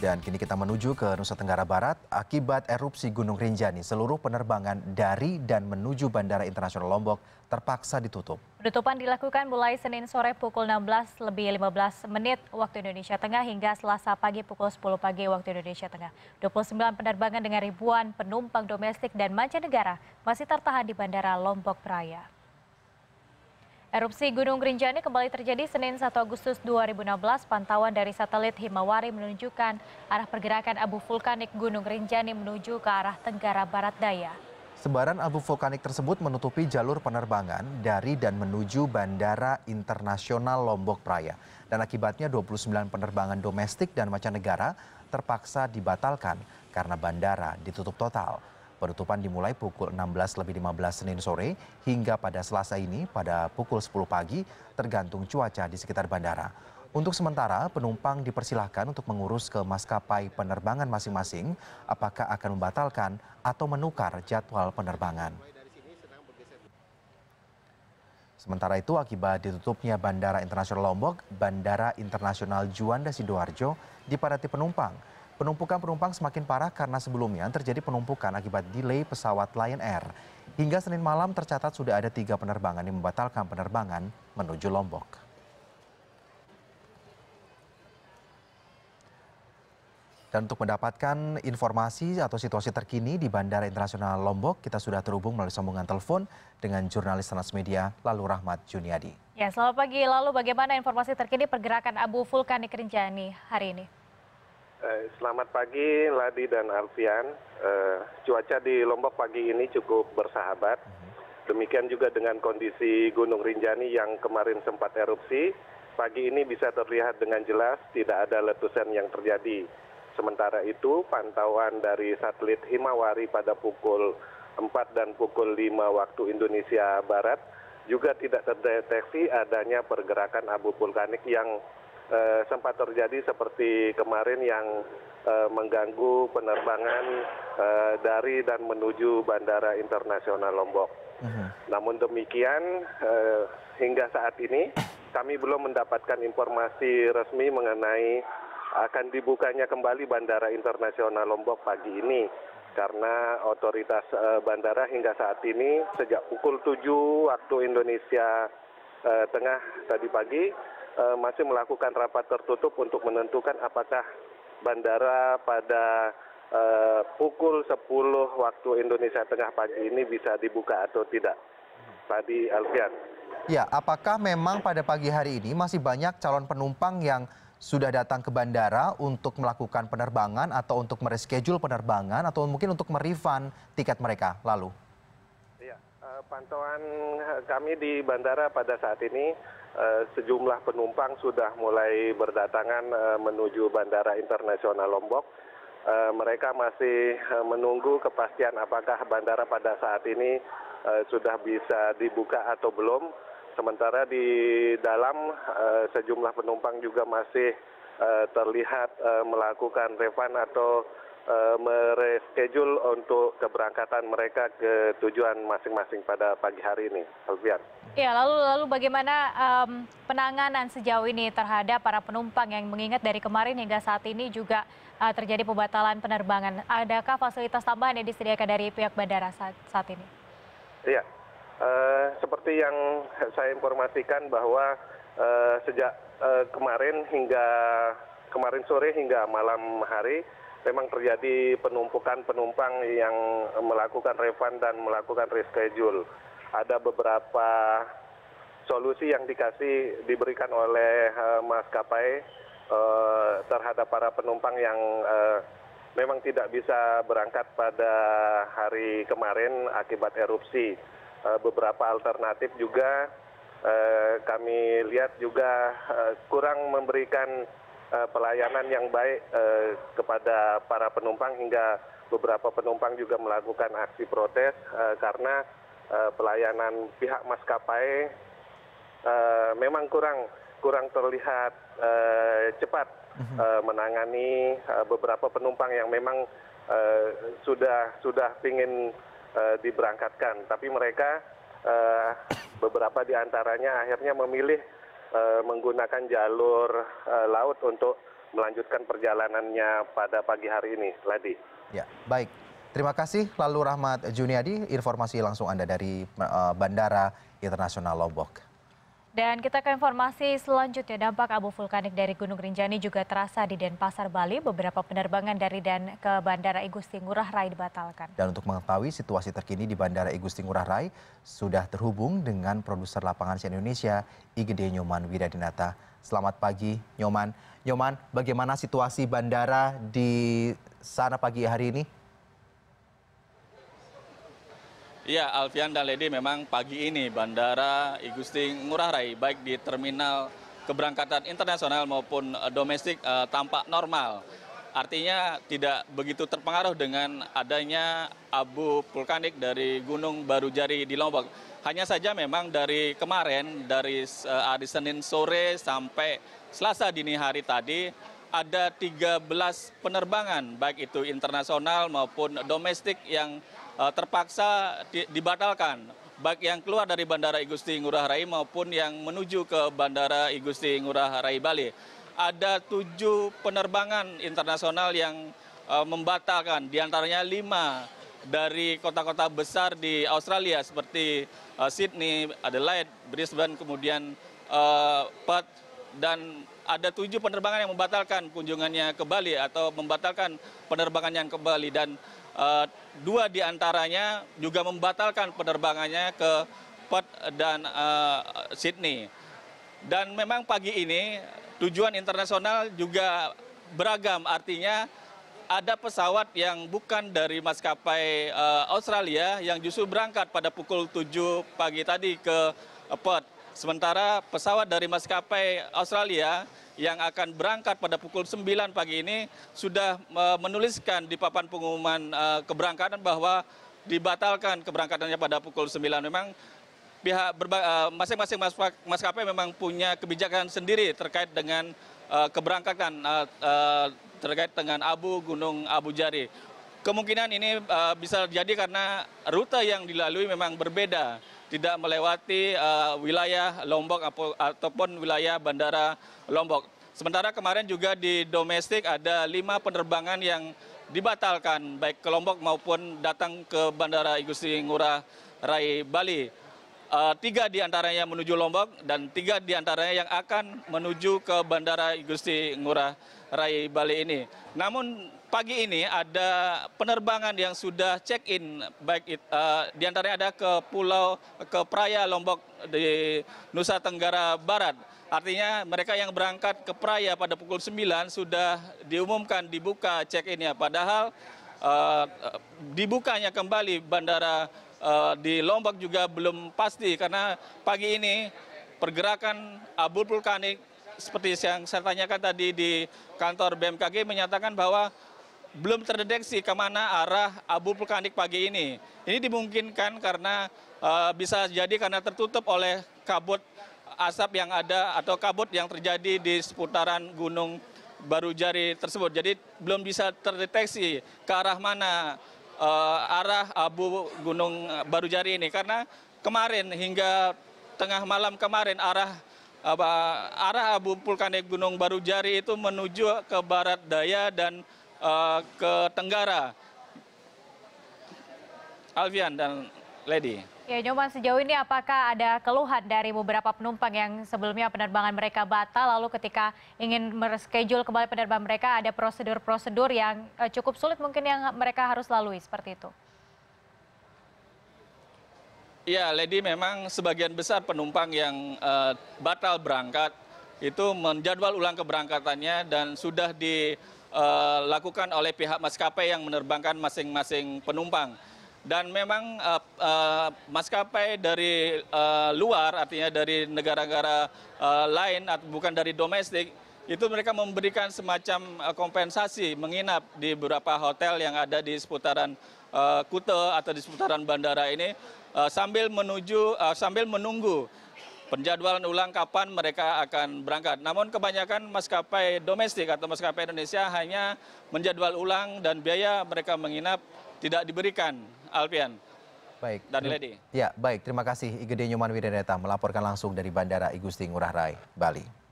Dan kini kita menuju ke Nusa Tenggara Barat. Akibat erupsi Gunung Rinjani, seluruh penerbangan dari dan menuju Bandara Internasional Lombok terpaksa ditutup. Penutupan dilakukan mulai Senin sore pukul 16 lebih 15 menit waktu Indonesia Tengah hingga Selasa pagi pukul 10 pagi waktu Indonesia Tengah. 29 penerbangan dengan ribuan penumpang domestik dan mancanegara masih tertahan di Bandara Lombok Praia. Erupsi Gunung Rinjani kembali terjadi Senin 1 Agustus 2016. Pantauan dari satelit Himawari menunjukkan arah pergerakan abu vulkanik Gunung Rinjani menuju ke arah Tenggara Barat Daya. Sebaran abu vulkanik tersebut menutupi jalur penerbangan dari dan menuju Bandara Internasional Lombok Praya. Dan akibatnya 29 penerbangan domestik dan mancanegara terpaksa dibatalkan karena bandara ditutup total. Penutupan dimulai pukul lebih 15 Senin sore hingga pada Selasa ini pada pukul 10 pagi tergantung cuaca di sekitar bandara. Untuk sementara, penumpang dipersilahkan untuk mengurus ke maskapai penerbangan masing-masing apakah akan membatalkan atau menukar jadwal penerbangan. Sementara itu, akibat ditutupnya Bandara Internasional Lombok, Bandara Internasional Juanda Sidoarjo dipadati penumpang. Penumpukan penumpang semakin parah karena sebelumnya terjadi penumpukan akibat delay pesawat Lion Air. Hingga Senin malam tercatat sudah ada tiga penerbangan yang membatalkan penerbangan menuju Lombok. Dan untuk mendapatkan informasi atau situasi terkini di Bandara Internasional Lombok, kita sudah terhubung melalui sambungan telepon dengan jurnalis Transmedia Lalu Rahmat Juniadi. Ya, selamat pagi. Lalu bagaimana informasi terkini pergerakan abu vulkanik Rinjani hari ini? Eh, selamat pagi Ladi dan Alfian. Eh, cuaca di Lombok pagi ini cukup bersahabat. Demikian juga dengan kondisi Gunung Rinjani yang kemarin sempat erupsi. Pagi ini bisa terlihat dengan jelas tidak ada letusan yang terjadi. Sementara itu, pantauan dari satelit Himawari pada pukul 4 dan pukul 5 waktu Indonesia Barat juga tidak terdeteksi adanya pergerakan abu vulkanik yang Eh, sempat terjadi seperti kemarin yang eh, mengganggu penerbangan eh, dari dan menuju Bandara Internasional Lombok. Namun demikian, hingga saat ini kami belum mendapatkan informasi resmi mengenai akan dibukanya kembali Bandara Internasional Lombok pagi ini karena otoritas bandara hingga saat ini sejak pukul 7 waktu Indonesia Tengah tadi pagi uh, masih melakukan rapat tertutup untuk menentukan apakah bandara pada uh, pukul 10 waktu Indonesia Tengah pagi ini bisa dibuka atau tidak. Tadi Alfian. Ya, apakah memang pada pagi hari ini masih banyak calon penumpang yang sudah datang ke bandara untuk melakukan penerbangan atau untuk mereschedule penerbangan atau mungkin untuk merifan tiket mereka lalu? Eh, pantauan eh, kami di bandara pada saat ini eh, sejumlah penumpang sudah mulai berdatangan menuju Bandara Internasional Lombok. Mereka masih menunggu kepastian apakah bandara pada saat ini sudah bisa dibuka atau belum. Sementara di dalam sejumlah penumpang juga masih terlihat melakukan refund atau Eh, mereschedule untuk keberangkatan mereka ke tujuan masing-masing pada pagi hari ini, Alfian. Ya, lalu lalu bagaimana um, penanganan sejauh ini terhadap para penumpang yang mengingat dari kemarin hingga saat ini juga uh, terjadi pembatalan penerbangan. Adakah fasilitas tambahan yang disediakan dari pihak bandara saat, saat ini? Iya, uh, seperti yang saya informasikan bahwa uh, sejak uh, kemarin hingga kemarin sore hingga malam hari memang terjadi penumpukan penumpang yang melakukan refund dan melakukan reschedule. Ada beberapa solusi yang dikasih diberikan oleh uh, maskapai uh, terhadap para penumpang yang uh, memang tidak bisa berangkat pada hari kemarin akibat erupsi. Uh, beberapa alternatif juga uh, kami lihat juga uh, kurang memberikan Eh, pelayanan yang baik eh, kepada para penumpang hingga beberapa penumpang juga melakukan aksi protes eh, karena pelayanan pihak maskapai memang kurang kurang terlihat cepat mhm. menangani beberapa penumpang yang memang sudah sudah ingin diberangkatkan tapi mereka beberapa di antaranya akhirnya memilih Eh, menggunakan jalur eh, laut untuk melanjutkan perjalanannya pada pagi hari ini, Ladi. Ya, baik. Terima kasih lalu Rahmat Juniadi informasi langsung Anda dari eh, Bandara Internasional Lombok. Dan kita ke informasi selanjutnya, dampak abu vulkanik dari Gunung Rinjani juga terasa di Denpasar, Bali. Beberapa penerbangan dari dan ke Bandara Igusti Ngurah Rai dibatalkan. Dan untuk mengetahui situasi terkini di Bandara Igusti Ngurah Rai, sudah terhubung dengan produser lapangan sian Indonesia, IGD Nyoman Wiradinata. Selamat pagi, Nyoman. Nyoman, bagaimana situasi bandara di sana pagi hari ini? Ya, Alfian dan Lady memang pagi ini Bandara Igusti Ngurah Rai baik di terminal keberangkatan internasional maupun eh, domestik eh, tampak normal. Artinya tidak begitu terpengaruh dengan adanya abu vulkanik dari Gunung Baru Jari di Lombok. Hanya saja memang dari kemarin dari eh, hari Senin sore sampai Selasa dini hari tadi ada 13 penerbangan baik itu internasional maupun domestik yang Eh, terpaksa dibatalkan baik yang keluar dari Bandara Igusti Ngurah Rai maupun yang menuju ke Bandara Igusti Ngurah Rai Bali. Ada tujuh penerbangan internasional yang uh, membatalkan, diantaranya lima dari kota-kota besar di Australia seperti eh, Sydney, Adelaide, Brisbane, kemudian uh, Perth, dan ada tujuh penerbangan yang membatalkan kunjungannya ke Bali atau membatalkan penerbangan yang ke Bali dan Eh, dua di antaranya juga membatalkan penerbangannya ke Perth dan eh, Sydney. Dan memang pagi ini tujuan internasional juga beragam, artinya ada pesawat yang bukan dari maskapai eh, Australia yang justru berangkat pada pukul 7 pagi tadi ke Perth. Sementara pesawat dari maskapai Australia yang akan berangkat pada pukul 9 pagi ini sudah e, menuliskan di papan pengumuman e, keberangkatan bahwa dibatalkan keberangkatannya pada pukul 9. Memang pihak e, masing-masing maskapai memang punya kebijakan sendiri terkait dengan keberangkatan terkait dengan abu gunung Abu Jari. Kemungkinan ini bisa jadi karena rute yang dilalui memang berbeda tidak melewati eh, wilayah Lombok ataupun wilayah Bandara Lombok. Sementara kemarin juga di domestik ada lima penerbangan yang dibatalkan baik ke Lombok maupun datang ke Bandara Igusti Ngurah Rai Bali. Eh, tiga diantaranya menuju Lombok dan tiga diantaranya yang akan menuju ke Bandara Gusti Ngurah Rai Bali ini. Namun pagi ini ada penerbangan yang sudah check-in, baik it, uh, eh, diantaranya ada ke Pulau ke Praya Lombok di Nusa Tenggara Barat. Artinya mereka yang berangkat ke Praya pada pukul 9 sudah diumumkan dibuka check-innya. Padahal uh, dibukanya kembali Bandara Eh, di Lombok juga belum pasti karena pagi ini pergerakan abu vulkanik seperti yang saya tanyakan tadi di kantor BMKG menyatakan bahwa belum terdeteksi kemana arah abu vulkanik pagi ini. Ini dimungkinkan karena uh, bisa jadi karena tertutup oleh kabut asap yang ada atau kabut yang terjadi di seputaran Gunung baru Barujari tersebut. Jadi belum bisa terdeteksi ke arah mana Eh, arah abu gunung Baru Jari ini karena kemarin hingga tengah malam kemarin arah arah abu vulkanik gunung Baru Jari itu menuju ke barat daya dan uh, ke tenggara. Alvian dan Lady. Ya Nyoman, sejauh ini apakah ada keluhan dari beberapa penumpang yang sebelumnya penerbangan mereka batal, lalu ketika ingin mereschedule kembali penerbangan mereka ada prosedur-prosedur yang eh, cukup sulit mungkin yang mereka harus lalui seperti itu? Ya, Lady memang sebagian besar penumpang yang uh, batal berangkat itu menjadwal ulang keberangkatannya dan sudah dilakukan eh, oleh pihak maskapai yang menerbangkan masing-masing penumpang dan memang eh, eh, maskapai dari eh, luar artinya dari negara negara lain bukan dari domestik itu mereka memberikan semacam kompensasi menginap di beberapa hotel yang ada di seputaran Kute atau di seputaran bandara ini sambil menuju sambil menunggu penjadwalan ulang kapan mereka akan berangkat. Namun kebanyakan maskapai domestik atau maskapai Indonesia hanya menjadwal ulang dan biaya mereka menginap tidak diberikan. Alpian. Baik. Dan Lady. Ya, baik. Terima kasih Igede Nyoman Wiredeta melaporkan langsung dari Bandara Igusti Ngurah Rai, Bali.